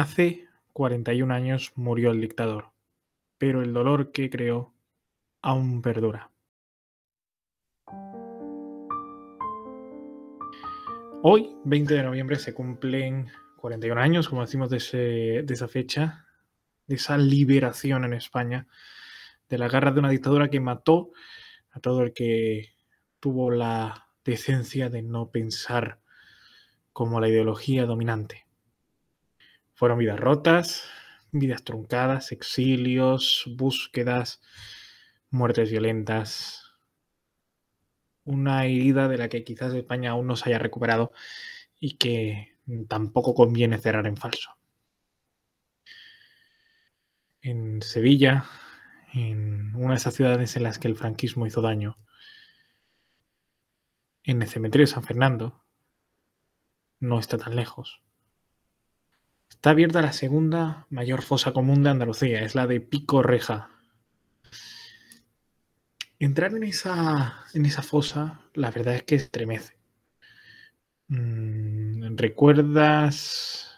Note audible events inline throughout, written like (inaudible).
Hace 41 años murió el dictador, pero el dolor que creó aún perdura. Hoy, 20 de noviembre, se cumplen 41 años, como decimos, de, esa fecha, de esa liberación en España, de la garra de una dictadura que mató a todo el que tuvo la decencia de no pensar como la ideología dominante. Fueron vidas rotas, vidas truncadas, exilios, búsquedas, muertes violentas. Una herida de la que quizás España aún no se haya recuperado y que tampoco conviene cerrar en falso. En Sevilla, en una de esas ciudades en las que el franquismo hizo daño, en el cementerio de San Fernando, no está tan lejos. Está abierta la segunda mayor fosa común de Andalucía, es la de Pico Reja. Entrar en esa, en esa fosa, la verdad es que estremece. Mm, ¿Recuerdas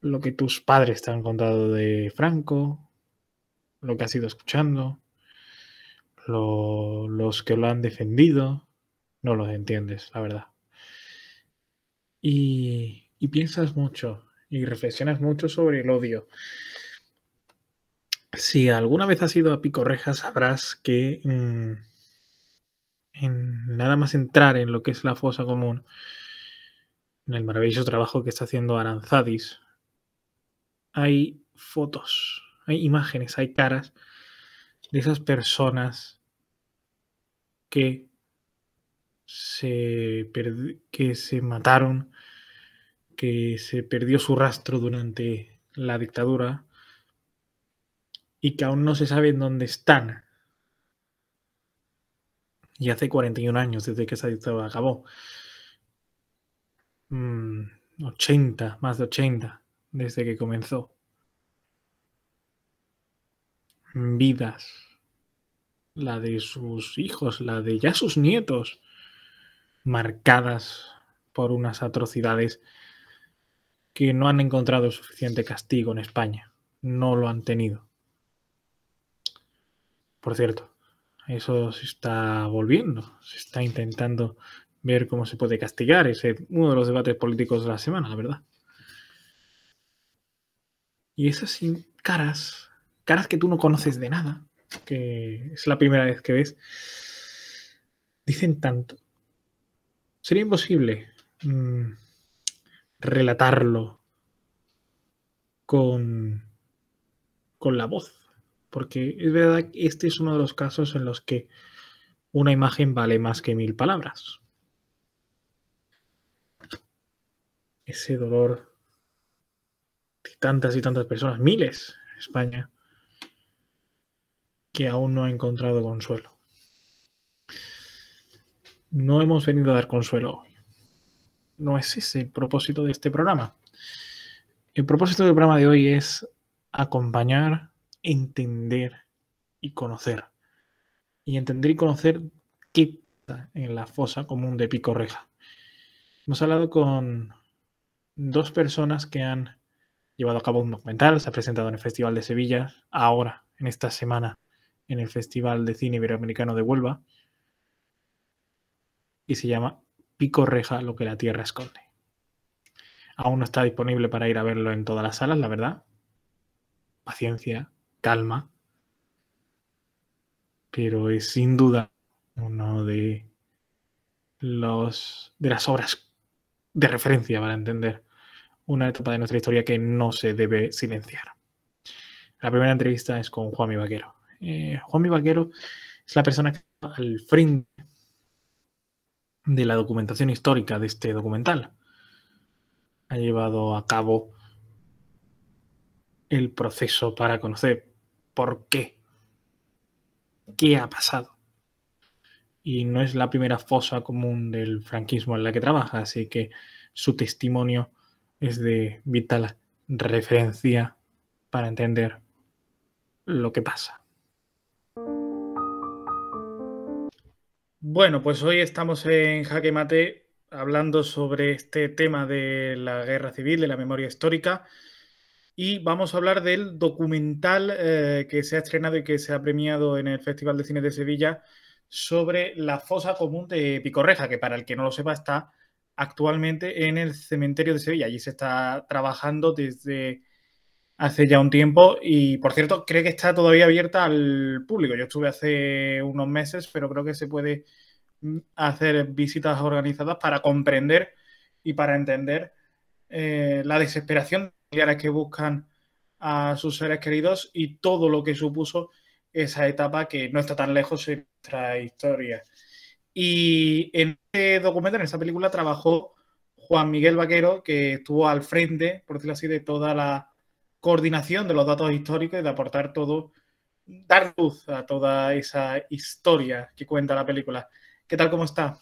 lo que tus padres te han contado de Franco? ¿Lo que has ido escuchando? ¿Los que lo han defendido? No los entiendes, la verdad. y piensas mucho y reflexionas mucho sobre el odio. Si alguna vez has ido a Picorreja, sabrás que mm, en, nada más entrar en lo que es la fosa común, en el maravilloso trabajo que está haciendo Aranzadis, hay fotos, hay imágenes, hay caras de esas personas que se mataron que se perdió su rastro durante la dictadura y que aún no se sabe en dónde están. Y hace 41 años desde que esa dictadura acabó. 80, mm, más de 80, desde que comenzó. Vidas. La de sus hijos, la de ya sus nietos, marcadas por unas atrocidades que no han encontrado suficiente castigo en España. No lo han tenido. Por cierto, eso se está volviendo. Se está intentando ver cómo se puede castigar. Es uno de los debates políticos de la semana, la verdad. Y esas caras, caras que tú no conoces de nada, que es la primera vez que ves, dicen tanto. Sería imposible. Mm, relatarlo con, con la voz. Porque es verdad que este es uno de los casos en los que una imagen vale más que mil palabras. Ese dolor de tantas y tantas personas, miles en España, que aún no ha encontrado consuelo. No hemos venido a dar consuelo no es ese el propósito de este programa. El propósito del programa de hoy es acompañar, entender y conocer. Y entender y conocer qué está en la fosa común de Pico Reja. Hemos hablado con dos personas que han llevado a cabo un documental, se ha presentado en el Festival de Sevilla, ahora, en esta semana, en el Festival de Cine Iberoamericano de Huelva, y se llama Pico reja lo que la Tierra esconde. Aún no está disponible para ir a verlo en todas las salas, la verdad. Paciencia, calma. Pero es sin duda uno de los de las obras de referencia para entender una etapa de nuestra historia que no se debe silenciar. La primera entrevista es con Juanmi Vaquero. Eh, juan Juanmi Vaquero es la persona que al frente de la documentación histórica de este documental. Ha llevado a cabo el proceso para conocer por qué, qué ha pasado. Y no es la primera fosa común del franquismo en la que trabaja, así que su testimonio es de vital referencia para entender lo que pasa. Bueno, pues hoy estamos en Jaque Mate hablando sobre este tema de la guerra civil, de la memoria histórica, y vamos a hablar del documental eh, que se ha estrenado y que se ha premiado en el Festival de Cine de Sevilla sobre la fosa común de Picorreja, que para el que no lo sepa está actualmente en el cementerio de Sevilla. Allí se está trabajando desde hace ya un tiempo y por cierto cree que está todavía abierta al público. Yo estuve hace unos meses, pero creo que se puede mm, hacer visitas organizadas para comprender y para entender eh, la desesperación de las que buscan a sus seres queridos y todo lo que supuso esa etapa que no está tan lejos en nuestra historia. Y en este documento en esta película, trabajó Juan Miguel Vaquero, que estuvo al frente, por decirlo así, de toda la coordinación de los datos históricos y de aportar todo, dar luz a toda esa historia que cuenta la película. ¿Qué tal, cómo está?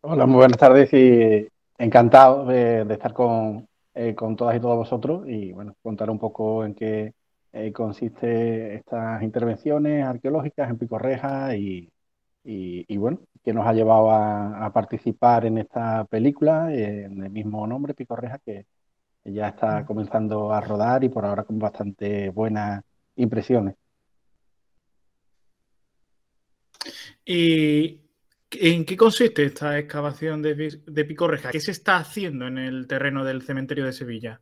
Hola, muy buenas tardes y encantado de, estar eh, con, todas y todos vosotros y bueno, contar un poco en qué eh, consiste estas intervenciones arqueológicas en Picorreja y, y, bueno, que nos ha llevado a, participar en esta película eh, en el mismo nombre, Picorreja, que, ya está mm. comenzando a rodar y por ahora con bastante buenas impresiones. ¿Y en qué consiste esta excavación de, pico reja? ¿Qué se está haciendo en el terreno del cementerio de Sevilla?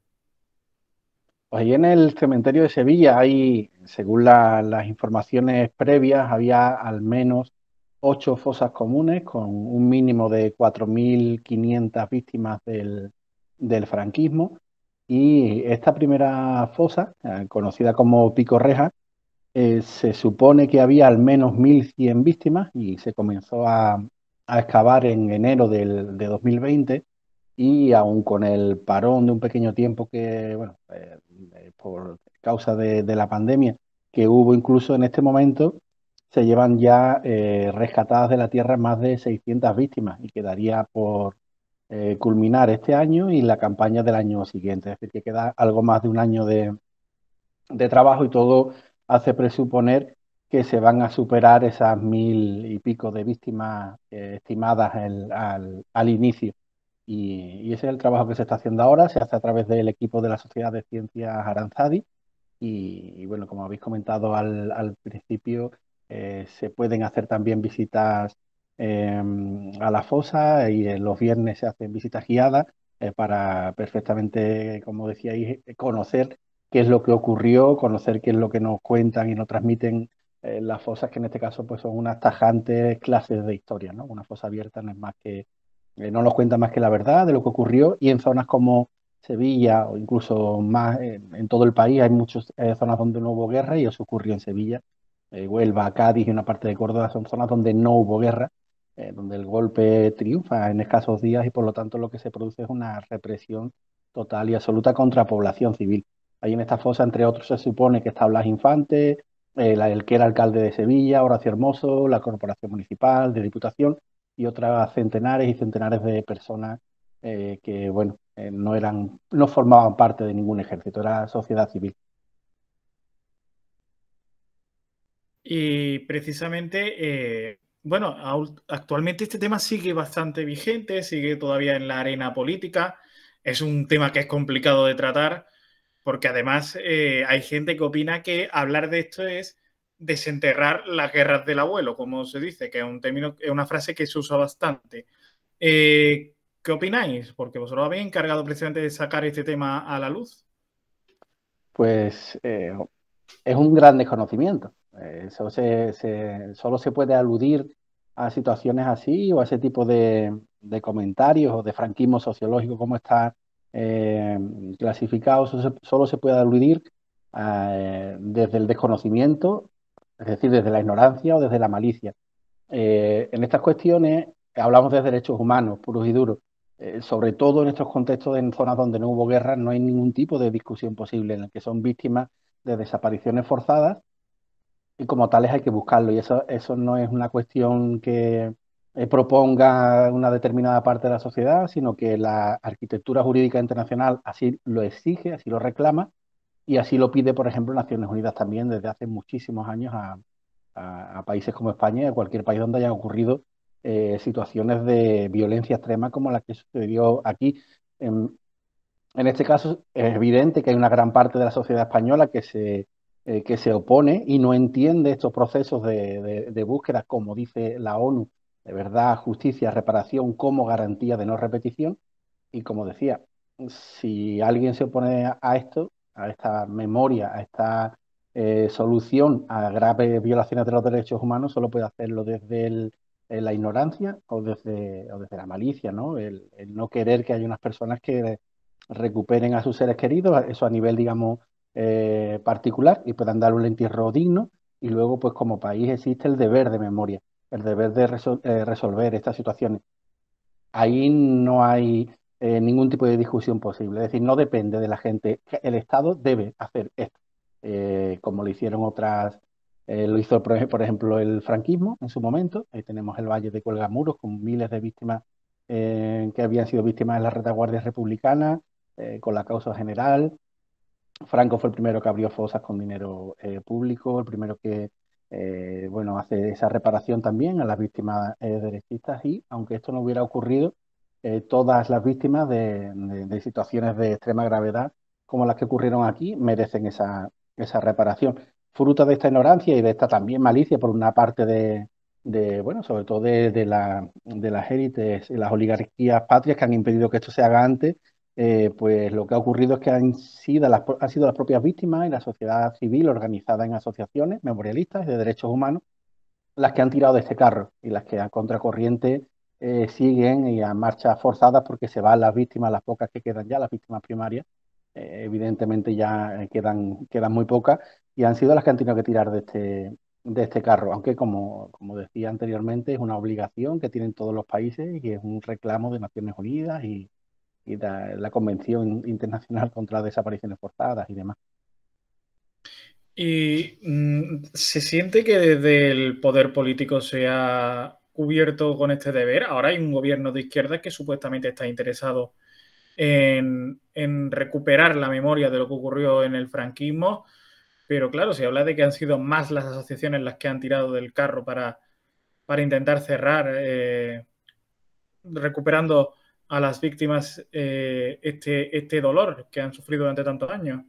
Pues ahí en el cementerio de Sevilla hay, según las informaciones previas, había al menos ocho fosas comunes con un mínimo de 4.500 víctimas del franquismo y esta primera fosa, eh, conocida como Pico Reja, eh, se supone que había al menos 1.100 víctimas y se comenzó a, excavar en enero de 2020 y aún con el parón de un pequeño tiempo que, bueno, eh, por causa de, la pandemia que hubo incluso en este momento, se llevan ya rescatadas de la tierra más de 600 víctimas y quedaría por, eh, culminar este año y la campaña del año siguiente. Es decir, que queda algo más de un año de, trabajo y todo hace presuponer que se van a superar esas mil y pico de víctimas eh, estimadas al, inicio. Y, ese es el trabajo que se está haciendo ahora, se hace a través del equipo de la Sociedad de Ciencias Aranzadi. Y, bueno, como habéis comentado al, principio, eh, se pueden hacer también visitas Em, a la fosa y los viernes se hacen visitas guiadas eh, para perfectamente, como decíais, conocer qué es lo que ocurrió, conocer qué es lo que nos cuentan y nos transmiten eh, las fosas, que en este caso pues son unas tajantes clases de historia, ¿no? Una fosa abierta no es más que, eh, no nos cuenta más que la verdad de lo que ocurrió y en zonas como Sevilla o incluso más en todo el país hay muchas zonas donde no hubo guerra y eso ocurrió en Sevilla. Huelva, Cádiz y una parte de Córdoba son zonas donde no hubo guerra eh, donde el golpe triunfa en escasos días y por lo tanto lo que se produce es una represión total y absoluta contra población civil. Ahí en esta fosa, entre otros, se supone que está Blas Infante, eh, el, que era alcalde de Sevilla, Horacio Hermoso, la Corporación Municipal, de Diputación y otras centenares y centenares de personas eh, que, bueno, no, eran, no formaban parte de ningún ejército, era sociedad civil. Y precisamente bueno, actualmente este tema sigue bastante vigente, sigue todavía en la arena política. Es un tema que es complicado de tratar porque además eh, hay gente que opina que hablar de esto es desenterrar las guerras del abuelo, como se dice, que es un término, es una frase que se usa bastante. Eh, ¿Qué opináis? Porque vosotros habéis encargado precisamente de sacar este tema a la luz. Pues eh, es un gran desconocimiento. Eso se, solo se puede aludir a situaciones así o a ese tipo de, comentarios o de franquismo sociológico como está eh, clasificado, solo se, puede aludir eh, desde el desconocimiento, es decir, desde la ignorancia o desde la malicia. Eh, en estas cuestiones hablamos de derechos humanos puros y duros. sobre todo en estos contextos en zonas donde no hubo guerra, no hay ningún tipo de discusión posible en la que son víctimas de desapariciones forzadas y como tales hay que buscarlo y eso, eso no es una cuestión que eh, proponga una determinada parte de la sociedad, sino que la arquitectura jurídica internacional así lo exige, así lo reclama y así lo pide, por ejemplo, Naciones Unidas también desde hace muchísimos años a, países como España y a cualquier país donde hayan ocurrido eh, situaciones de violencia extrema como la que sucedió aquí. En, en este caso es evidente que hay una gran parte de la sociedad española que se eh, que se opone y no entiende estos procesos de, búsqueda, como dice la ONU, de verdad, justicia, reparación como garantía de no repetición. Y como decía, si alguien se opone a esto, a esta memoria, a esta eh, solución a graves violaciones de los derechos humanos, solo puede hacerlo desde eh, la ignorancia o desde, desde la malicia, ¿no? El, el no querer que haya unas personas que recuperen a sus seres queridos, eso a nivel, digamos, eh, particular y puedan dar un entierro digno. Y luego, pues como país existe el deber de memoria, el deber de eh, resolver estas situaciones. Ahí no hay eh, ningún tipo de discusión posible. Es decir, no depende de la gente. El Estado debe hacer esto, como lo hicieron otras lo hizo, por ejemplo, el franquismo en su momento. Ahí tenemos el Valle de Cuelgamuros con miles de víctimas que habían sido víctimas de la retaguardia republicana, con la causa general, Franco fue el primero que abrió fosas con dinero eh, público, el primero que eh, bueno, hace esa reparación también a las víctimas eh, derechistas y, aunque esto no hubiera ocurrido, todas las víctimas de, situaciones de extrema gravedad como las que ocurrieron aquí merecen esa, esa reparación. Fruto de esta ignorancia y de esta también malicia por una parte de, bueno, sobre todo de, de, de las élites y las oligarquías patrias que han impedido que esto se haga antes eh, pues lo que ha ocurrido es que han sido, las, han sido las propias víctimas y la sociedad civil organizada en asociaciones memorialistas de derechos humanos las que han tirado de este carro y las que a contracorriente eh, siguen y a marcha forzadas porque se van las víctimas, las pocas que quedan ya, las víctimas primarias, eh, evidentemente ya quedan, quedan muy pocas y han sido las que han tenido que tirar de este, de este carro, aunque como, como decía anteriormente es una obligación que tienen todos los países y es un reclamo de Naciones Unidas y, y la, Convención Internacional contra las Desapariciones Forzadas y demás. ¿Y mm, se siente que desde el poder político se ha cubierto con este deber? Ahora hay un gobierno de izquierda que supuestamente está interesado en, recuperar la memoria de lo que ocurrió en el franquismo, pero claro, se habla de que han sido más las asociaciones las que han tirado del carro para, para intentar cerrar, eh, recuperando a las víctimas eh, este, este dolor que han sufrido durante tantos años.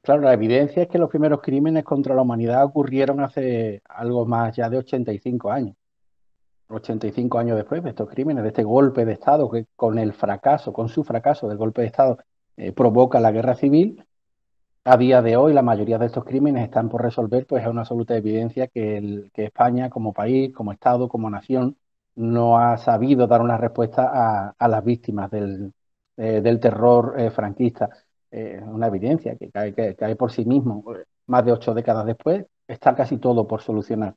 Claro, la evidencia es que los primeros crímenes contra la humanidad ocurrieron hace algo más ya de 85 años. 85 años después de estos crímenes, de este golpe de Estado que con el fracaso, con su fracaso del golpe de Estado, eh, provoca la guerra civil. A día de hoy, la mayoría de estos crímenes están por resolver, pues es una absoluta evidencia que España como país, como Estado, como nación, no ha sabido dar una respuesta a, las víctimas del, eh, terror eh, franquista. Eh, una evidencia que cae, por sí mismo. Más de ocho décadas después, está casi todo por solucionar.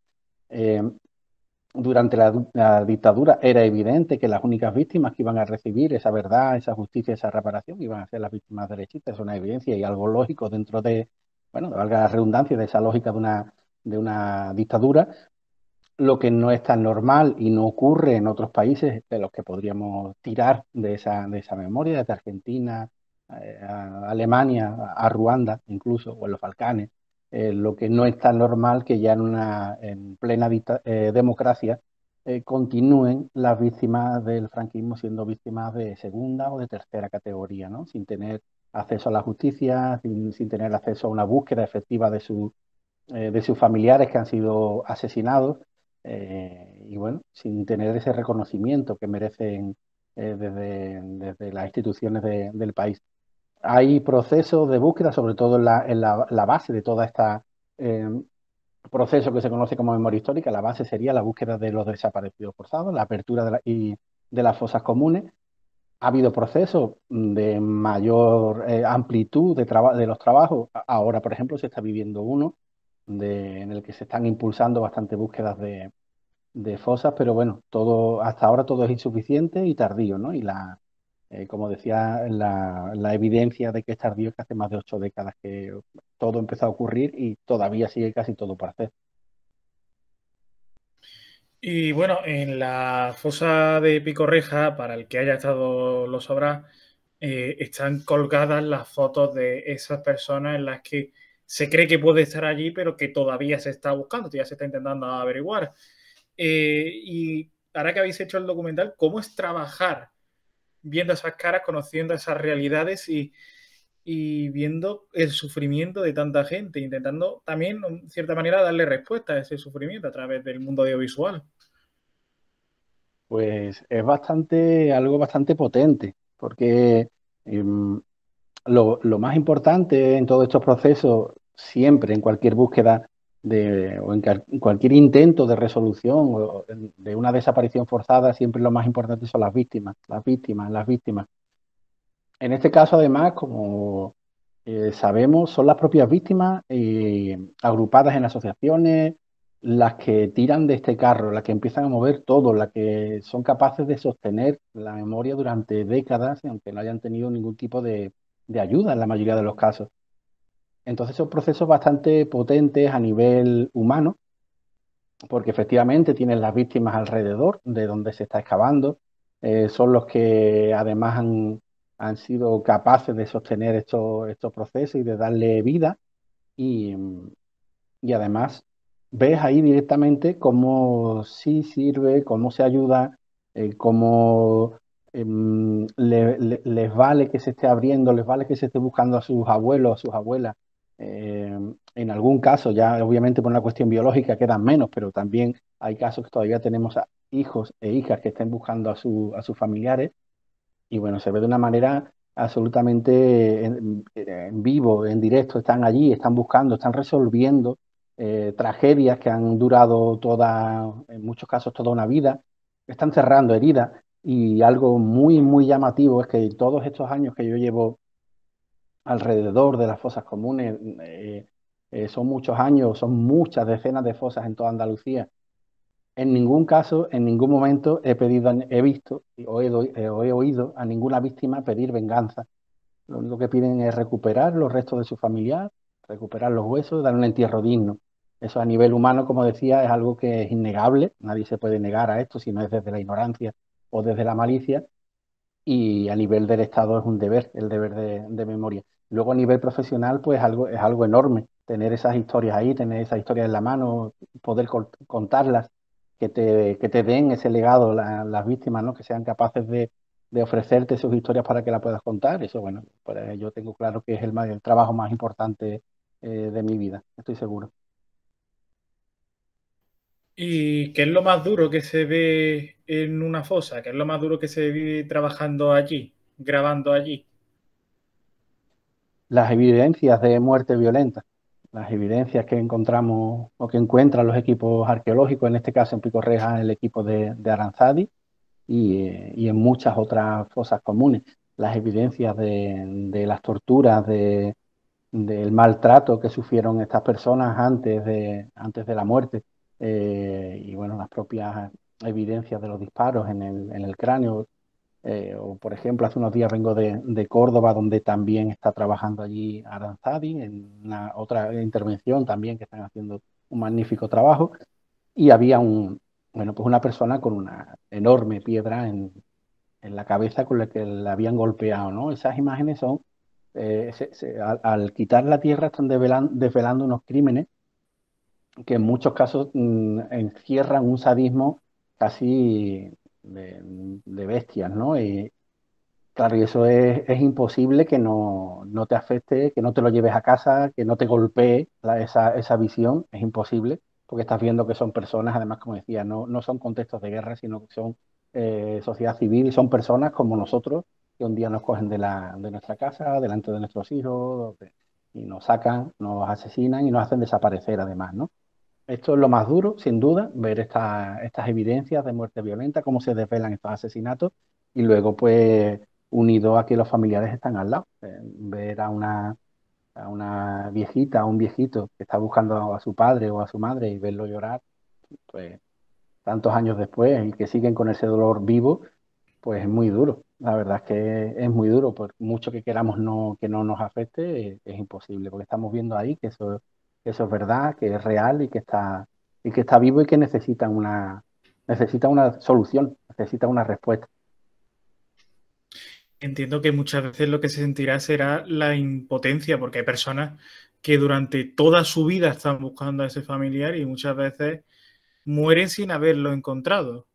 durante la, dictadura era evidente que las únicas víctimas que iban a recibir esa verdad, esa justicia, esa reparación, iban a ser las víctimas derechistas. Es una evidencia y algo lógico dentro de, bueno, valga la redundancia, de esa lógica de de una dictadura, lo que no es tan normal y no ocurre en otros países de los que podríamos tirar de esa, de esa memoria, desde Argentina, eh, a Alemania, a Ruanda incluso, o en los Balcanes, eh, lo que no es tan normal que ya en una en plena eh, democracia continúen las víctimas del franquismo siendo víctimas de segunda o de tercera categoría, ¿no? sin tener acceso a la justicia, sin, tener acceso a una búsqueda efectiva de, de sus familiares que han sido asesinados eh, y bueno, sin tener ese reconocimiento que merecen eh, desde, desde, las instituciones del país. Hay procesos de búsqueda, sobre todo en la, base de todo este eh, proceso que se conoce como memoria histórica, la base sería la búsqueda de los desaparecidos forzados, la apertura de, y de las fosas comunes. Ha habido procesos de mayor amplitud de, de, los trabajos. Ahora, por ejemplo, se está viviendo uno de, en el que se están impulsando bastantes búsquedas de, fosas, pero bueno, todo hasta ahora todo es insuficiente y tardío, ¿no? Y la, eh, como decía, la, evidencia de que es tardío es que hace más de ocho décadas que todo empezó a ocurrir y todavía sigue casi todo por hacer. Y bueno, en la fosa de Picorreja, para el que haya estado lo sabrá, eh, están colgadas las fotos de esas personas en las que se cree que puede estar allí, pero que todavía se está buscando, todavía se está intentando averiguar. Eh, y ahora que habéis hecho el documental, ¿cómo es trabajar viendo esas caras, conociendo esas realidades y, viendo el sufrimiento de tanta gente, intentando también, en cierta manera, darle respuesta a ese sufrimiento a través del mundo audiovisual? Pues es bastante, algo bastante potente, porque em, lo, lo, más importante en todos estos procesos siempre en cualquier búsqueda de, o en cualquier intento de resolución de una desaparición forzada, siempre lo más importante son las víctimas, las víctimas, las víctimas. En este caso, además, como eh, sabemos, son las propias víctimas eh, agrupadas en asociaciones, las que tiran de este carro, las que empiezan a mover todo, las que son capaces de sostener la memoria durante décadas, aunque no hayan tenido ningún tipo de ayuda en la mayoría de los casos. Entonces son procesos bastante potentes a nivel humano, porque efectivamente tienen las víctimas alrededor de donde se está excavando, eh, son los que además han, sido capaces de sostener estos, procesos y de darle vida. Y, además ves ahí directamente cómo sí sirve, cómo se ayuda, eh, cómo em, les vale que se esté abriendo, les vale que se esté buscando a sus abuelos, a sus abuelas, eh, en algún caso, ya obviamente por una cuestión biológica quedan menos, pero también hay casos que todavía tenemos a hijos e hijas que estén buscando a, sus familiares. Y bueno, se ve de una manera absolutamente eh, en, vivo, en directo, están allí, están buscando, están resolviendo eh, tragedias que han durado toda, en muchos casos toda una vida, están cerrando heridas y algo muy, muy llamativo es que todos estos años que yo llevo alrededor de las fosas comunes. Eh, eh, son muchos años, son muchas decenas de fosas en toda Andalucía. En ningún caso, en ningún momento he pedido, he visto eh, o he, oído a ninguna víctima pedir venganza. Lo único que piden es recuperar los restos de su familiar, recuperar los huesos, dar un entierro digno. Eso a nivel humano, como decía, es algo que es innegable, nadie se puede negar a esto si no es desde la ignorancia o desde la malicia, y a nivel del Estado es un deber, el deber de, memoria. Luego a nivel profesional, pues algo, es algo enorme, tener esas historias ahí, tener esas historias en la mano, poder contarlas, que te, que te den ese legado las víctimas, ¿no? que sean capaces de, ofrecerte sus historias para que la puedas contar. Eso, bueno, pues, yo tengo claro que es el, el trabajo más importante eh, de mi vida, estoy seguro. ¿Y qué es lo más duro que se ve en una fosa? ¿Qué es lo más duro que se vive trabajando allí, grabando allí? Las evidencias de muerte violenta, las evidencias que encontramos o que encuentran los equipos arqueológicos, en este caso en Pico Picorreja el equipo de, Aranzadi eh, y, en muchas otras fosas comunes, las evidencias de, las torturas, de, del maltrato que sufrieron estas personas antes de, antes de la muerte eh, y bueno, las propias evidencias de los disparos en el, cráneo. Eh, o por ejemplo, hace unos días vengo de, Córdoba, donde también está trabajando allí Aranzadi, en otra intervención también que están haciendo un magnífico trabajo. Y había un, bueno, pues una persona con una enorme piedra en, en la cabeza con la que la habían golpeado, ¿no? Esas imágenes son, eh, al, quitar la tierra están desvelando unos crímenes que en muchos casos mm, encierran un sadismo casi de, bestias, ¿no? Y, claro, y eso es, imposible que no, te afecte, que no te lo lleves a casa, que no te golpee esa, visión, es imposible, porque estás viendo que son personas, además, como decía, no, no son contextos de guerra, sino que son eh, sociedad civil, y son personas como nosotros, que un día nos cogen de, nuestra casa, delante de nuestros hijos, y nos sacan, nos asesinan y nos hacen desaparecer además, ¿no? Esto es lo más duro, sin duda, ver estas evidencias de muerte violenta, cómo se desvelan estos asesinatos y luego, pues, unido a que los familiares están al lado. Eh, ver a una, viejita, a un viejito que está buscando a su padre o a su madre y verlo llorar, pues, tantos años después y que siguen con ese dolor vivo, pues es muy duro. La verdad es que es muy duro, por mucho que queramos que no nos afecte, es imposible, porque estamos viendo ahí que eso eso es verdad, que es real y que está, y que está vivo y que necesita una, necesita una solución, necesita una respuesta. Entiendo que muchas veces lo que se sentirá será la impotencia, porque hay personas que durante toda su vida están buscando a ese familiar y muchas veces mueren sin haberlo encontrado.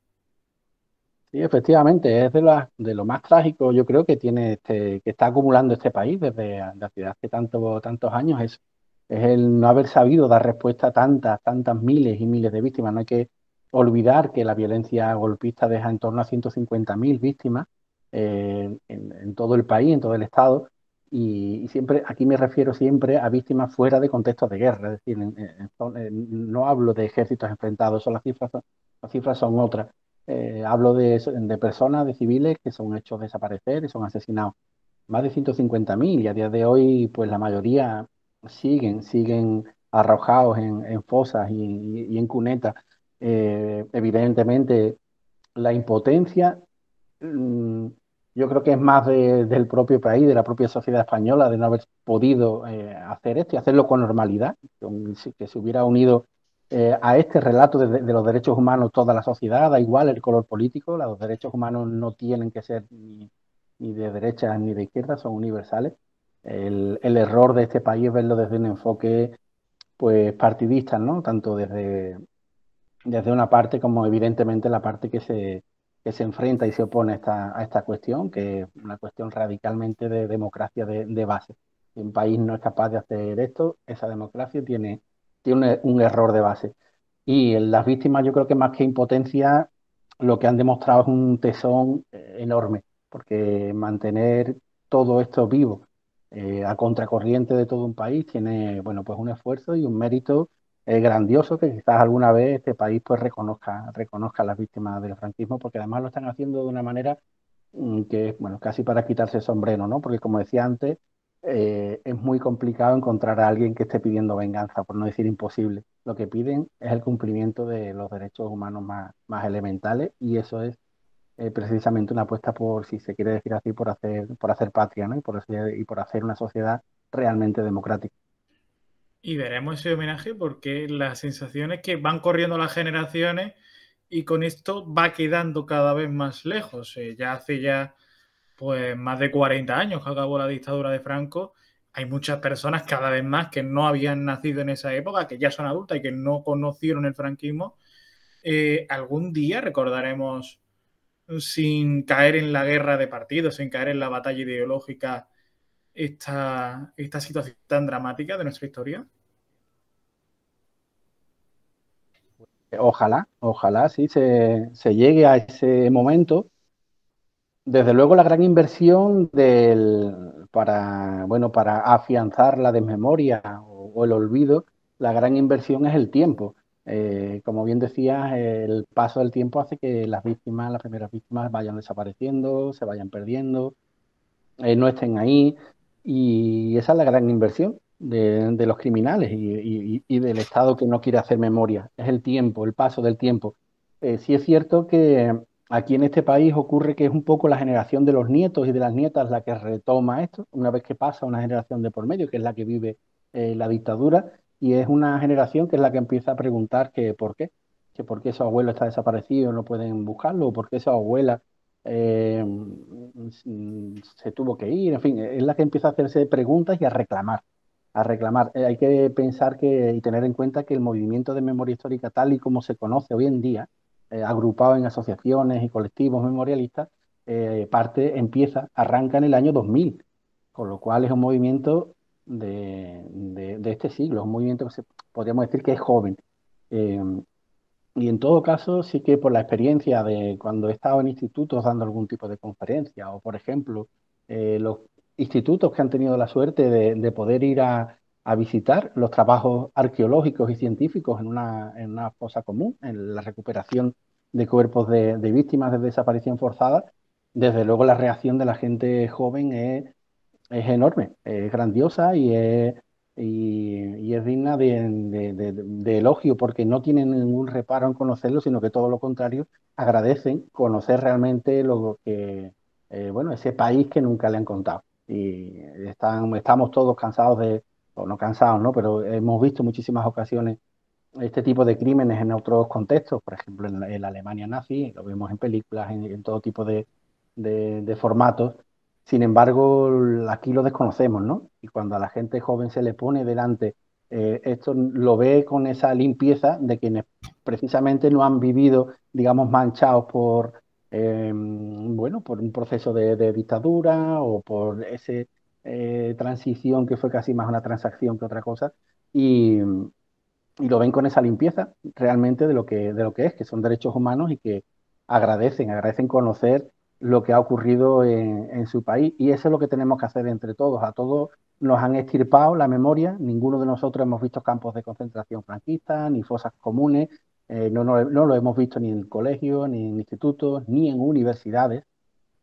Sí, efectivamente, es de, lo más trágico, yo creo, que tiene este, que está acumulando este país desde, hace tanto, tantos años, es es el no haber sabido dar respuesta a tantas, tantas miles y miles de víctimas. No hay que olvidar que la violencia golpista deja en torno a 150.000 víctimas eh, en, todo el país, en todo el Estado. Y, siempre aquí me refiero siempre a víctimas fuera de contextos de guerra, es decir, no hablo de ejércitos enfrentados, son las cifras son, las cifras son otras. Eh, hablo de, de personas, de civiles que son hechos desaparecer y son asesinados. Más de 150.000 y a día de hoy, pues la mayoría siguen, siguen arrojados en, fosas y, en cunetas. Eh, evidentemente, la impotencia mm, yo creo que es más del propio país, de la propia sociedad española, de no haber podido eh, hacer esto y hacerlo con normalidad, que se hubiera unido eh, a este relato de, los derechos humanos toda la sociedad, da igual el color político, los derechos humanos no tienen que ser ni, de derecha ni de izquierda, son universales el, error de este país es verlo desde un enfoque pues partidista, ¿no? Tanto desde, desde una parte como evidentemente la parte que se, que se enfrenta y se opone a esta, cuestión, que es una cuestión radicalmente de democracia de, base. Si un país no es capaz de hacer esto, esa democracia tiene, tiene un error de base. Y las víctimas yo creo que más que impotencia, lo que han demostrado es un tesón eh, enorme, porque mantener todo esto vivo eh, a contracorriente de todo un país, tiene bueno pues un esfuerzo y un mérito eh, grandioso que quizás alguna vez este país pues reconozca, reconozca a las víctimas del franquismo, porque además lo están haciendo de una manera mm, que es bueno, casi para quitarse el sombrero, ¿no? Porque como decía antes, eh, es muy complicado encontrar a alguien que esté pidiendo venganza, por no decir imposible. Lo que piden es el cumplimiento de los derechos humanos más elementales y eso es eh, precisamente una apuesta por, si se quiere decir así, por hacer, por hacer patria y, por hacer, y por hacer una sociedad realmente democrática. Y veremos ese homenaje porque las sensaciones que van corriendo las generaciones y con esto va quedando cada vez más lejos. Eh, ya hace ya pues más de 40 años que acabó la dictadura de Franco. Hay muchas personas cada vez más que no habían nacido en esa época, que ya son adultas y que no conocieron el franquismo. Eh, algún día recordaremos sin caer en la guerra de partidos, sin caer en la batalla ideológica, esta, esta situación tan dramática de nuestra historia? Ojalá, ojalá sí se, se llegue a ese momento. Desde luego la gran inversión del, para, bueno, para afianzar la desmemoria o el olvido, la gran inversión es el tiempo. Eh, como bien decías, el paso del tiempo hace que las víctimas, las primeras víctimas, vayan desapareciendo, se vayan perdiendo, eh, no estén ahí. Y esa es la gran inversión de, los criminales y, del Estado que no quiere hacer memoria. Es el tiempo, el paso del tiempo. Eh, sí es cierto que aquí en este país ocurre que es un poco la generación de los nietos y de las nietas la que retoma esto, una vez que pasa una generación de por medio, que es la que vive eh, la dictadura y es una generación que es la que empieza a preguntar que por qué, que por qué su abuelo está desaparecido, no pueden buscarlo, o por qué su abuela eh, se tuvo que ir, en fin, es la que empieza a hacerse preguntas y a reclamar. A reclamar. Eh, hay que pensar que, y tener en cuenta que el movimiento de memoria histórica, tal y como se conoce hoy en día, eh, agrupado en asociaciones y colectivos memorialistas, parte, empieza, arranca en el año 2000, con lo cual es un movimiento de, este siglo, un movimiento que podríamos decir que es joven. Em, y en todo caso, sí que por la experiencia de cuando he estado en institutos dando algún tipo de conferencia, o por ejemplo, eh, los institutos que han tenido la suerte de, poder ir a, visitar los trabajos arqueológicos y científicos en una, en una fosa común, en la recuperación de cuerpos de, de víctimas de desaparición forzada, desde luego la reacción de la gente joven es es enorme, es grandiosa y es, y, es digna de, elogio porque no tienen ningún reparo en conocerlo, sino que todo lo contrario, agradecen conocer realmente lo que, eh, bueno, ese país que nunca le han contado. Y están, estamos todos cansados de, o no cansados, ¿no? Pero hemos visto muchísimas ocasiones este tipo de crímenes en otros contextos, por ejemplo en la, Alemania nazi, lo vemos en películas, en, todo tipo de, formatos, sin embargo, aquí lo desconocemos, ¿no? Y cuando a la gente joven se le pone delante, eh, esto lo ve con esa limpieza de quienes precisamente no han vivido, digamos, manchados por, em, bueno, por un proceso de, dictadura o por esa eh, transición que fue casi más una transacción que otra cosa, y, y, lo ven con esa limpieza realmente de lo, que, de lo que es, que son derechos humanos y que agradecen, agradecen conocer lo que ha ocurrido en, su país. Y eso es lo que tenemos que hacer entre todos. A todos nos han extirpado la memoria. Ninguno de nosotros hemos visto campos de concentración franquista, ni fosas comunes. Eh, no, lo hemos visto ni en colegios, ni en institutos, ni en universidades.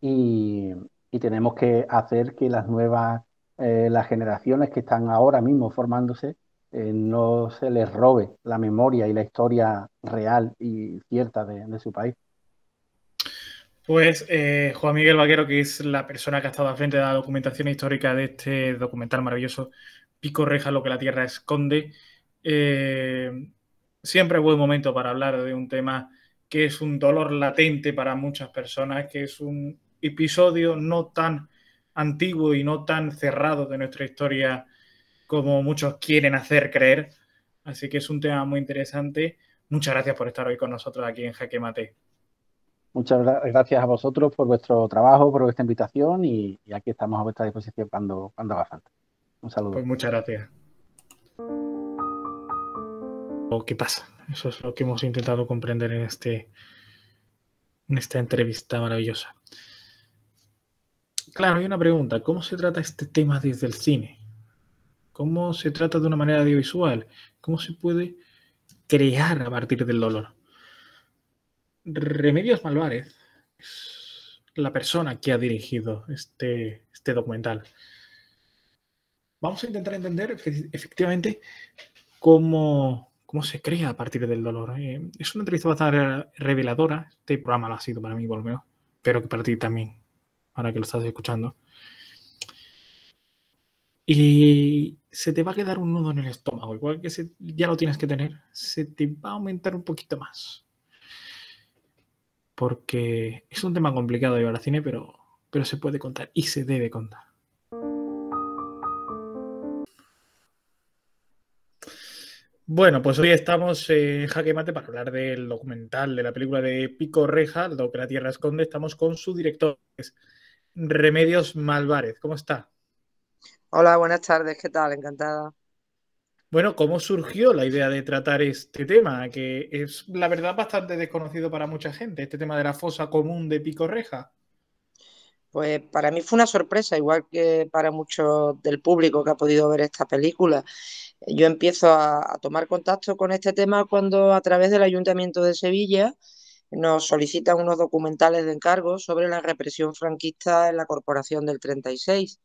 Y, tenemos que hacer que las nuevas, eh, las generaciones que están ahora mismo formándose, eh, no se les robe la memoria y la historia real y cierta de su país. Pues eh, Juan Miguel Vaquero, que es la persona que ha estado al frente de la documentación histórica de este documental maravilloso, Pico Reja, lo que la Tierra esconde. Eh, siempre es buen momento para hablar de un tema que es un dolor latente para muchas personas, que es un episodio no tan antiguo y no tan cerrado de nuestra historia como muchos quieren hacer creer. Así que es un tema muy interesante. Muchas gracias por estar hoy con nosotros aquí en Jaque Mate. Muchas gracias a vosotros por vuestro trabajo, por vuestra invitación y, aquí estamos a vuestra disposición cuando, cuando haga falta. Un saludo. Pues muchas gracias. Oh, qué pasa? Eso es lo que hemos intentado comprender en, este, en esta entrevista maravillosa. Claro, hay una pregunta. ¿Cómo se trata este tema desde el cine? ¿Cómo se trata de una manera audiovisual? ¿Cómo se puede crear a partir del dolor? Remedios Malvarez es la persona que ha dirigido este, este documental. Vamos a intentar entender efectivamente cómo, se crea a partir del dolor. ¿eh? es una entrevista bastante reveladora. Este programa lo ha sido para mí, por lo menos. que para ti también, ahora que lo estás escuchando. Y se te va a quedar un nudo en el estómago, igual que ya lo tienes que tener, se te va a aumentar un poquito más porque es un tema complicado llevar al cine, pero, pero se puede contar y se debe contar. Bueno, pues hoy estamos en Jaque Mate para hablar del documental de la película de Pico Reja, lo que la tierra esconde. Estamos con su director, Remedios Malvarez. ¿Cómo está? Hola, buenas tardes, ¿qué tal? Encantada. Bueno, ¿cómo surgió la idea de tratar este tema? Que es, la verdad, bastante desconocido para mucha gente, este tema de la fosa común de Pico Reja. Pues para mí fue una sorpresa, igual que para muchos del público que ha podido ver esta película. Yo empiezo a, a tomar contacto con este tema cuando a través del Ayuntamiento de Sevilla nos solicitan unos documentales de encargo sobre la represión franquista en la Corporación del 36.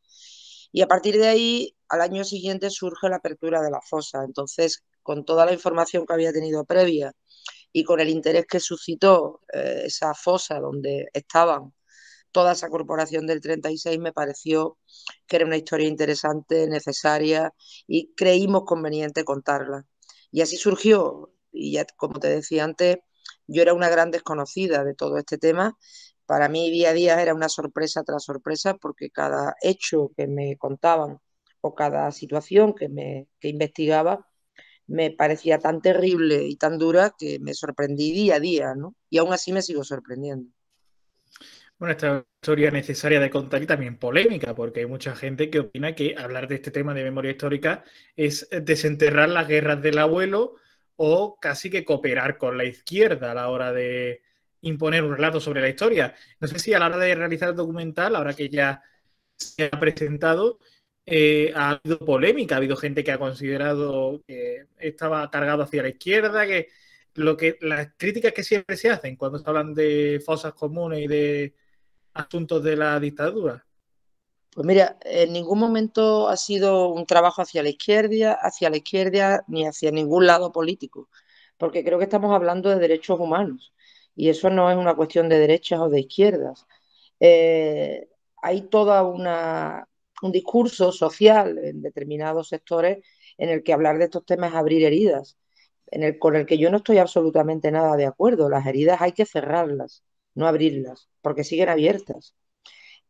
Y a partir de ahí al año siguiente surge la apertura de la fosa. Entonces, con toda la información que había tenido previa y con el interés que suscitó eh, esa fosa donde estaban toda esa corporación del 36, me pareció que era una historia interesante, necesaria y creímos conveniente contarla. Y así surgió, y ya como te decía antes, yo era una gran desconocida de todo este tema. Para mí día a día era una sorpresa tras sorpresa porque cada hecho que me contaban o cada situación que, me, investigaba me parecía tan terrible y tan dura que me sorprendí día a día, ¿no? Y aún así me sigo sorprendiendo. Bueno, esta historia necesaria de contar y también polémica, porque hay mucha gente que opina que hablar de este tema de memoria histórica es desenterrar las guerras del abuelo o casi que cooperar con la izquierda a la hora de imponer un relato sobre la historia. No sé si a la hora de realizar el documental, ahora que ya se ha presentado, eh, ha habido polémica, ha habido gente que ha considerado que estaba cargado hacia la izquierda, que lo que las críticas que siempre se hacen cuando se hablan de fosas comunes y de asuntos de la dictadura. Pues mira, en ningún momento ha sido un trabajo hacia la izquierda, hacia la izquierda ni hacia ningún lado político, porque creo que estamos hablando de derechos humanos y eso no es una cuestión de derechas o de izquierdas. Eh, hay toda una un discurso social en determinados sectores en el que hablar de estos temas es abrir heridas, en el, con el que yo no estoy absolutamente nada de acuerdo. Las heridas hay que cerrarlas, no abrirlas, porque siguen abiertas.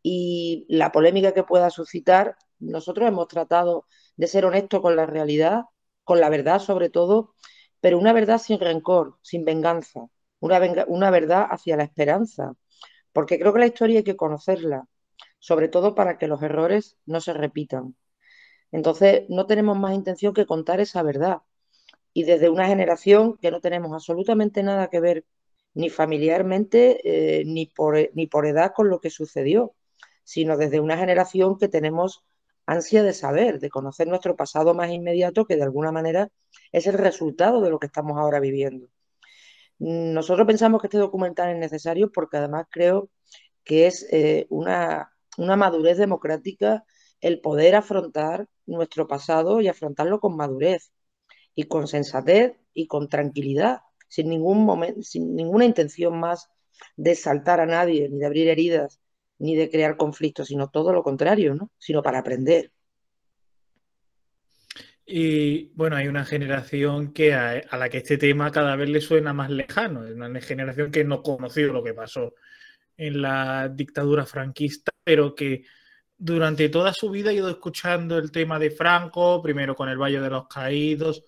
Y la polémica que pueda suscitar, nosotros hemos tratado de ser honestos con la realidad, con la verdad sobre todo, pero una verdad sin rencor, sin venganza, una, una verdad hacia la esperanza, porque creo que la historia hay que conocerla, sobre todo para que los errores no se repitan. Entonces, no tenemos más intención que contar esa verdad. Y desde una generación que no tenemos absolutamente nada que ver ni familiarmente eh, ni, por, ni por edad con lo que sucedió, sino desde una generación que tenemos ansia de saber, de conocer nuestro pasado más inmediato, que de alguna manera es el resultado de lo que estamos ahora viviendo. Nosotros pensamos que este documental es necesario porque además creo que es eh, una una madurez democrática, el poder afrontar nuestro pasado y afrontarlo con madurez y con sensatez y con tranquilidad, sin ningún momento, sin ninguna intención más de saltar a nadie, ni de abrir heridas, ni de crear conflictos, sino todo lo contrario, ¿no? Sino para aprender. Y bueno, hay una generación que a, la que este tema cada vez le suena más lejano, es una generación que no conoció lo que pasó en la dictadura franquista, pero que durante toda su vida ha ido escuchando el tema de Franco, primero con el Valle de los Caídos,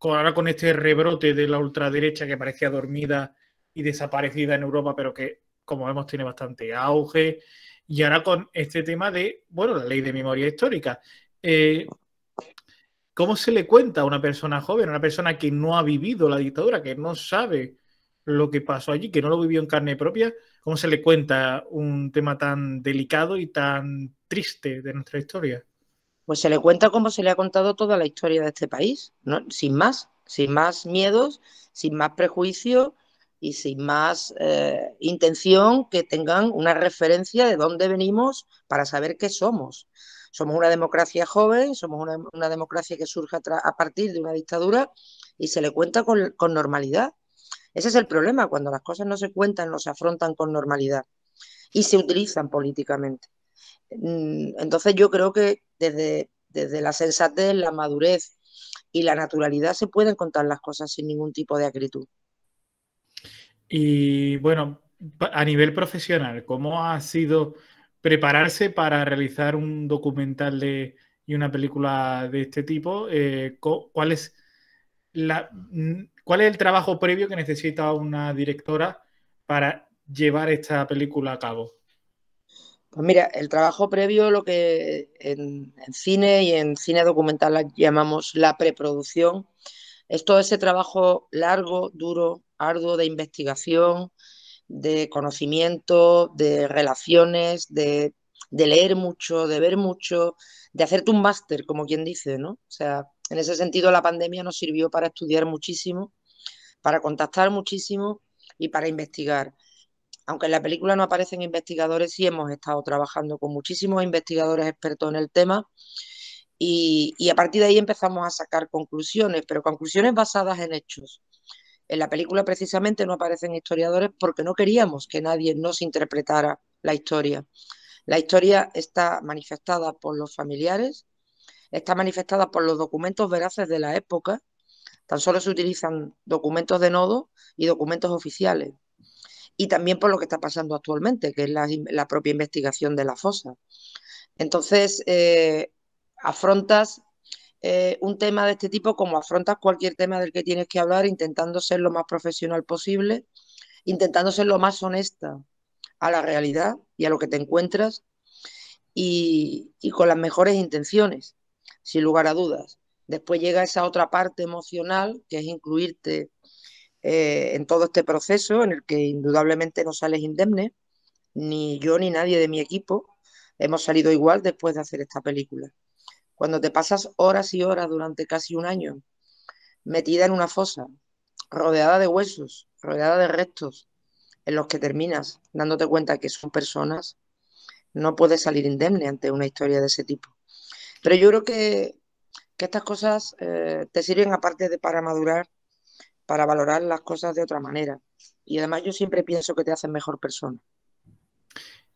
ahora con este rebrote de la ultraderecha que parecía dormida y desaparecida en Europa, pero que, como vemos, tiene bastante auge, y ahora con este tema de, bueno, la ley de memoria histórica. Eh, ¿Cómo se le cuenta a una persona joven, a una persona que no ha vivido la dictadura, que no sabe lo que pasó allí, que no lo vivió en carne propia, ¿cómo se le cuenta un tema tan delicado y tan triste de nuestra historia? Pues se le cuenta como se le ha contado toda la historia de este país, sin más, sin más miedos, sin más prejuicios y sin más eh, intención que tengan una referencia de dónde venimos para saber qué somos. Somos una democracia joven, somos una, democracia que surge a, partir de una dictadura y se le cuenta con normalidad ese es el problema, cuando las cosas no se cuentan, no se afrontan con normalidad y se utilizan políticamente. Mm, entonces yo creo que desde, desde la sensatez, la madurez y la naturalidad se pueden contar las cosas sin ningún tipo de acritud. Y bueno, a nivel profesional, ¿cómo ha sido prepararse para realizar un documental y una película de este tipo? Eh, ¿Cuál es la, mm, ¿Cuál es el trabajo previo que necesita una directora para llevar esta película a cabo? Pues mira, el trabajo previo, lo que en, cine y en cine documental llamamos la preproducción, es todo ese trabajo largo, duro, arduo de investigación, de conocimiento, de relaciones, de leer mucho, de ver mucho, de hacerte un máster, como quien dice, ¿no? O sea, en ese sentido la pandemia nos sirvió para estudiar muchísimo para contactar muchísimo y para investigar. Aunque en la película no aparecen investigadores, sí hemos estado trabajando con muchísimos investigadores expertos en el tema y, y a partir de ahí empezamos a sacar conclusiones, pero conclusiones basadas en hechos. En la película precisamente no aparecen historiadores porque no queríamos que nadie nos interpretara la historia. La historia está manifestada por los familiares, está manifestada por los documentos veraces de la época Tan solo se utilizan documentos de nodo y documentos oficiales. Y también por lo que está pasando actualmente, que es la, propia investigación de la fosa. Entonces, eh, afrontas eh, un tema de este tipo como afrontas cualquier tema del que tienes que hablar, intentando ser lo más profesional posible, intentando ser lo más honesta a la realidad y a lo que te encuentras y con las mejores intenciones, sin lugar a dudas. Después llega esa otra parte emocional, que es incluirte eh, en todo este proceso, en el que indudablemente no sales indemne, ni yo ni nadie de mi equipo hemos salido igual después de hacer esta película. Cuando te pasas horas y horas durante casi un año metida en una fosa, rodeada de huesos, rodeada de restos, en los que terminas dándote cuenta que son personas, no puedes salir indemne ante una historia de ese tipo. Pero yo creo que que estas cosas eh, te sirven aparte de para madurar, para valorar las cosas de otra manera. Y además yo siempre pienso que te hacen mejor persona.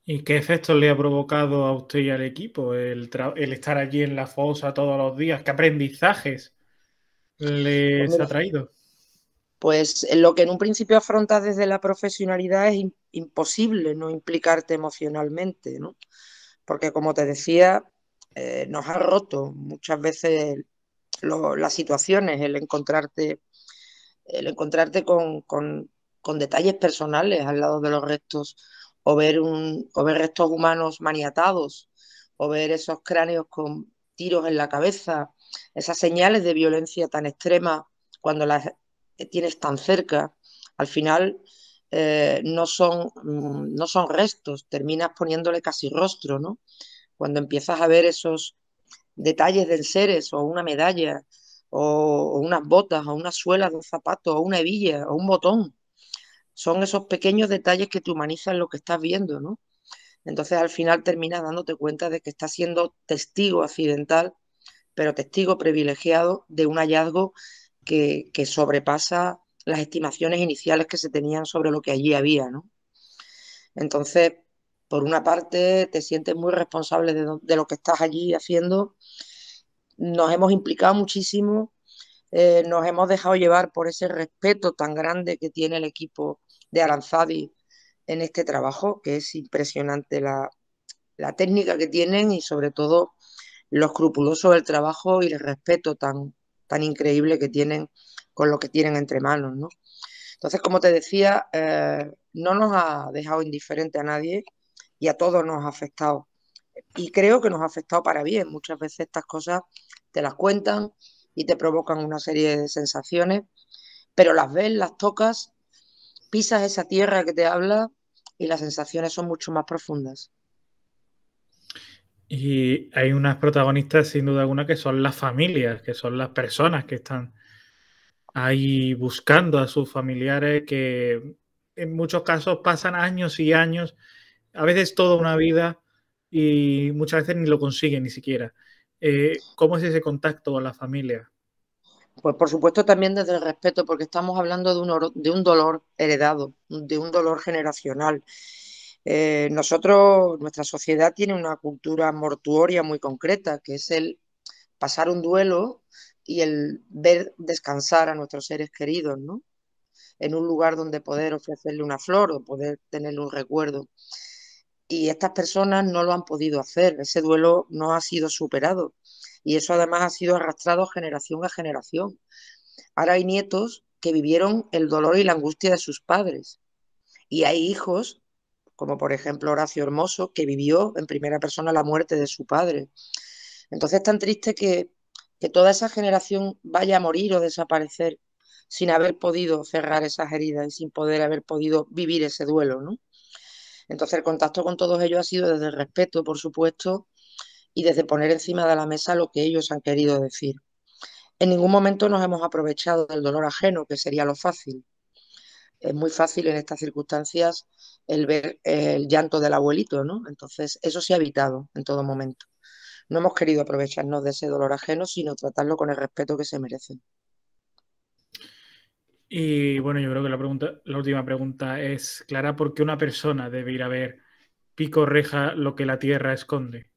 ¿Y qué efectos le ha provocado a usted y al equipo el, estar allí en la fosa todos los días? ¿Qué aprendizajes les pues ha traído? Pues eh, lo que en un principio afrontas desde la profesionalidad es imposible no implicarte emocionalmente, ¿no? Porque como te decía, eh, nos ha roto muchas veces las situaciones, el encontrarte, el encontrarte con, detalles personales al lado de los restos, o ver, un, o ver restos humanos maniatados, o ver esos cráneos con tiros en la cabeza, esas señales de violencia tan extrema cuando las tienes tan cerca, al final eh, no, son, mm, no son restos, terminas poniéndole casi rostro, ¿no? cuando empiezas a ver esos detalles del seres o una medalla o, unas botas o una suela, de un zapato o una hebilla o un botón. Son esos pequeños detalles que te humanizan lo que estás viendo, ¿no? Entonces al final terminas dándote cuenta de que estás siendo testigo accidental, pero testigo privilegiado de un hallazgo que, que sobrepasa las estimaciones iniciales que se tenían sobre lo que allí había, ¿no? Entonces, por una parte te sientes muy responsable de, lo que estás allí haciendo. Nos hemos implicado muchísimo, eh, nos hemos dejado llevar por ese respeto tan grande que tiene el equipo de Aranzadi en este trabajo, que es impresionante la, técnica que tienen y sobre todo lo escrupuloso del trabajo y el respeto tan, tan increíble que tienen con lo que tienen entre manos. Entonces, como te decía, eh, no nos ha dejado indiferente a nadie y a todos nos ha afectado. Y creo que nos ha afectado para bien. Muchas veces estas cosas te las cuentan y te provocan una serie de sensaciones, pero las ves, las tocas, pisas esa tierra que te habla y las sensaciones son mucho más profundas. Y hay unas protagonistas, sin duda alguna, que son las familias, que son las personas que están ahí buscando a sus familiares, que en muchos casos pasan años y años a veces toda una vida y muchas veces ni lo consiguen ni siquiera. Eh, ¿Cómo es ese contacto con la familia? Pues por supuesto también desde el respeto, porque estamos hablando de un, dolor heredado, de un dolor generacional. Eh, nosotros, nuestra sociedad tiene una cultura mortuoria muy concreta, que es el pasar un duelo y el ver descansar a nuestros seres queridos, ¿no? En un lugar donde poder ofrecerle una flor o poder tenerle un recuerdo y estas personas no lo han podido hacer, ese duelo no ha sido superado y eso además ha sido arrastrado generación a generación. Ahora hay nietos que vivieron el dolor y la angustia de sus padres y hay hijos, como por ejemplo Horacio Hermoso, que vivió en primera persona la muerte de su padre. Entonces es tan triste que, que toda esa generación vaya a morir o desaparecer sin haber podido cerrar esas heridas y sin poder haber podido vivir ese duelo, ¿no? Entonces el contacto con todos ellos ha sido desde el respeto, por supuesto, y desde poner encima de la mesa lo que ellos han querido decir. En ningún momento nos hemos aprovechado del dolor ajeno, que sería lo fácil. Es muy fácil en estas circunstancias el ver el llanto del abuelito, ¿no? Entonces, eso se ha evitado en todo momento. No hemos querido aprovecharnos de ese dolor ajeno, sino tratarlo con el respeto que se merece. Y bueno, yo creo que la, pregunta, la última pregunta es clara, ¿por qué una persona debe ir a ver Pico Reja lo que la Tierra esconde?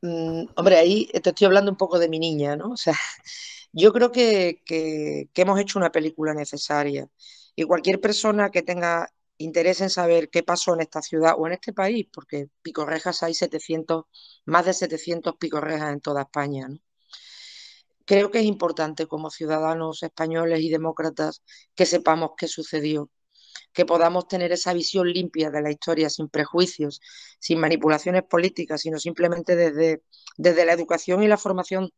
Mm, hombre, ahí te estoy hablando un poco de mi niña, ¿no? O sea, (laughs) yo creo que, que, hemos hecho una película necesaria y cualquier persona que tenga interés en saber qué pasó en esta ciudad o en este país, porque picorrejas hay 700, más de 700 picorrejas en toda España, ¿no? creo que es importante como ciudadanos españoles y demócratas que sepamos qué sucedió, que podamos tener esa visión limpia de la historia sin prejuicios, sin manipulaciones políticas, sino simplemente desde, desde la educación y la formación,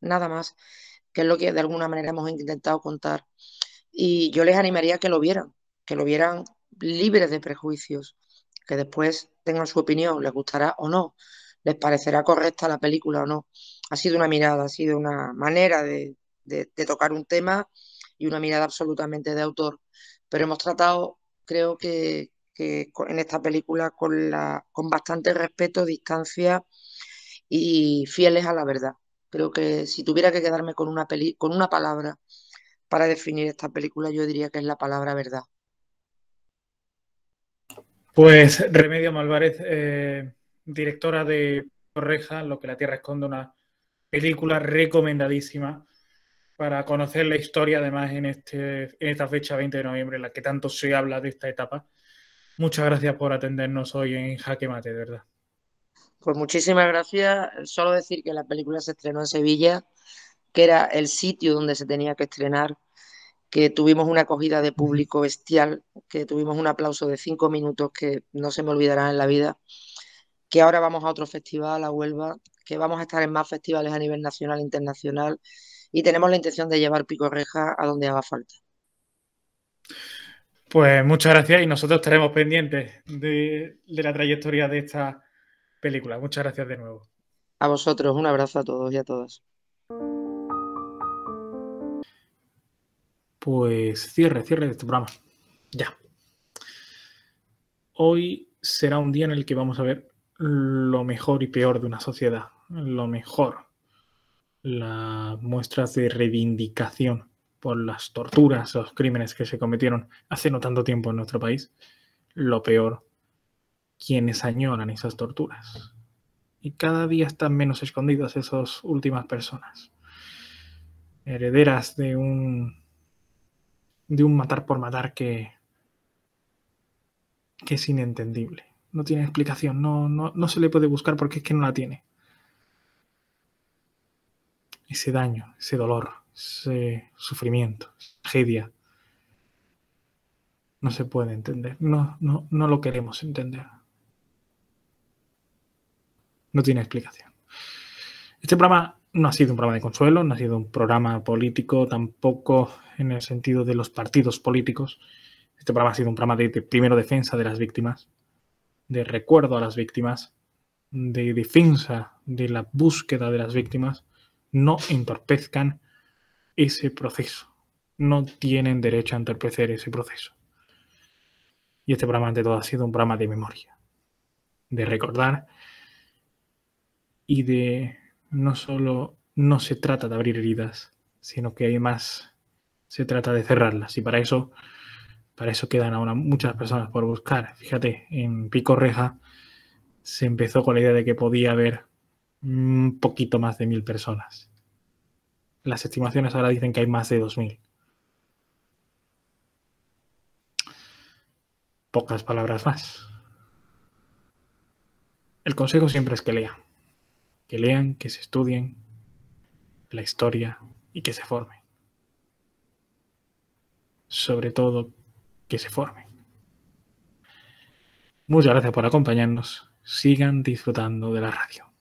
nada más, que es lo que de alguna manera hemos intentado contar. Y yo les animaría a que lo vieran, que lo vieran libres de prejuicios, que después tengan su opinión, les gustará o no, les parecerá correcta la película o no ha sido una mirada, ha sido una manera de, tocar un tema y una mirada absolutamente de autor. Pero hemos tratado, creo que, en esta película con, bastante respeto, distancia y fieles a la verdad. Creo que si tuviera que quedarme con una, peli, con una palabra para definir esta película, yo diría que es la palabra verdad. Pues Remedio Malvarez, eh, directora de Correja, Lo que la Tierra esconde, una película recomendadísima para conocer la historia, además, en, este, esta fecha 20 de noviembre, en la que tanto se habla de esta etapa. Muchas gracias por atendernos hoy en Jaque Mate, de verdad. Pues muchísimas gracias. Solo decir que la película se estrenó en Sevilla, que era el sitio donde se tenía que estrenar, que tuvimos una acogida de público bestial, que tuvimos un aplauso de cinco minutos que no se me olvidará en la vida que ahora vamos a otro festival, a Huelva, que vamos a estar en más festivales a nivel nacional e internacional y tenemos la intención de llevar Pico Reja a donde haga falta. Pues muchas gracias y nosotros estaremos pendientes de, la trayectoria de esta película. Muchas gracias de nuevo. A vosotros, un abrazo a todos y a todas. Pues cierre, cierre de este programa. Ya. Hoy será un día en el que vamos a ver lo mejor y peor de una sociedad, lo mejor, las muestras de reivindicación por las torturas, los crímenes que se cometieron hace no tanto tiempo en nuestro país, lo peor, quienes añoran esas torturas. Y cada día están menos escondidas esas últimas personas, herederas de un de un matar por matar que que es inentendible no tiene explicación, no, no, no se le puede buscar porque es que no la tiene. Ese daño, ese dolor, ese sufrimiento, esa tragedia, no se puede entender, no, no, lo queremos entender. No tiene explicación. Este programa no ha sido un programa de consuelo, no ha sido un programa político, tampoco en el sentido de los partidos políticos. Este programa ha sido un programa de primero defensa de las víctimas, de recuerdo a las víctimas, de defensa de la búsqueda de las víctimas, no entorpezcan ese proceso. No tienen derecho a entorpecer ese proceso. Y este programa, ante todo, ha sido un programa de memoria, de recordar y de no solo no se trata de abrir heridas, sino que hay más, se trata de cerrarlas. Y para eso para eso quedan ahora muchas personas por buscar. Fíjate, en Pico Reja se empezó con la idea de que podía haber un poquito más de mil personas. Las estimaciones ahora dicen que hay más de dos mil. Pocas palabras más. El consejo siempre es que lean. Que lean, que se estudien la historia y que se formen. Sobre todo que se formen. Muchas gracias por acompañarnos. Sigan disfrutando de la radio.